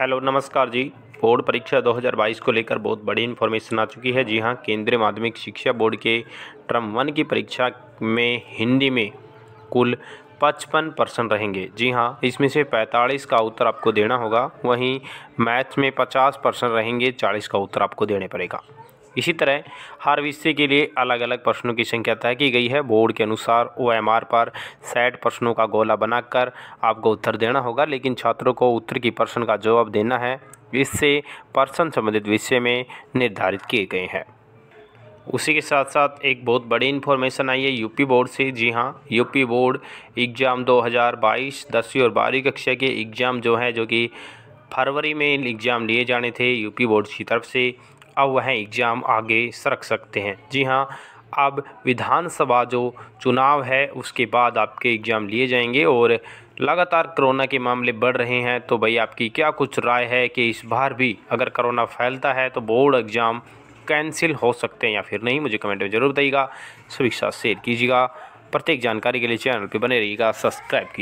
hello नमस्कार जी board परीक्षा 2022 को लेकर बहुत बड़ी इन्फॉर्मेशन आ चुकी है जी हाँ केंद्रीय माध्यमिक शिक्षा बोर्ड के ट्रम वन की परीक्षा में हिंदी में कुल पचपन परसेंट रहेंगे जी हाँ इसमें से पैंतालीस का उत्तर आपको देना होगा वहीं मैथ में पचास परसेंट रहेंगे चालीस का उत्तर आपको देने पड़ेगा इसी तरह हर विषय के लिए अलग अलग प्रश्नों की संख्या तय की गई है बोर्ड के अनुसार ओ एम आर पर साठ प्रश्नों का गोला बनाकर आपको उत्तर देना होगा लेकिन छात्रों को उत्तर की प्रश्न का जवाब देना है इससे प्रश्न संबंधित विषय में निर्धारित किए गए हैं उसी के साथ साथ एक बहुत बड़ी इन्फॉर्मेशन आई है यूपी बोर्ड से जी हाँ यूपी बोर्ड एग्ज़ाम 2022 दसवीं और बारहवीं कक्षा के एग्ज़ाम जो हैं जो कि फरवरी में एग्ज़ाम लिए जाने थे यूपी बोर्ड की तरफ से अब वह एग्ज़ाम आगे सरक सकते हैं जी हाँ अब विधानसभा जो चुनाव है उसके बाद आपके एग्ज़ाम लिए जाएंगे और लगातार कोरोना के मामले बढ़ रहे हैं तो भाई आपकी क्या कुछ राय है कि इस बार भी अगर कोरोना फैलता है तो बोर्ड एग्ज़ाम कैंसिल हो सकते हैं या फिर नहीं मुझे कमेंट में ज़रूर बताइएगा सभी शेयर कीजिएगा प्रत्येक जानकारी के लिए चैनल पर बने रहिएगा सब्सक्राइब कीजिए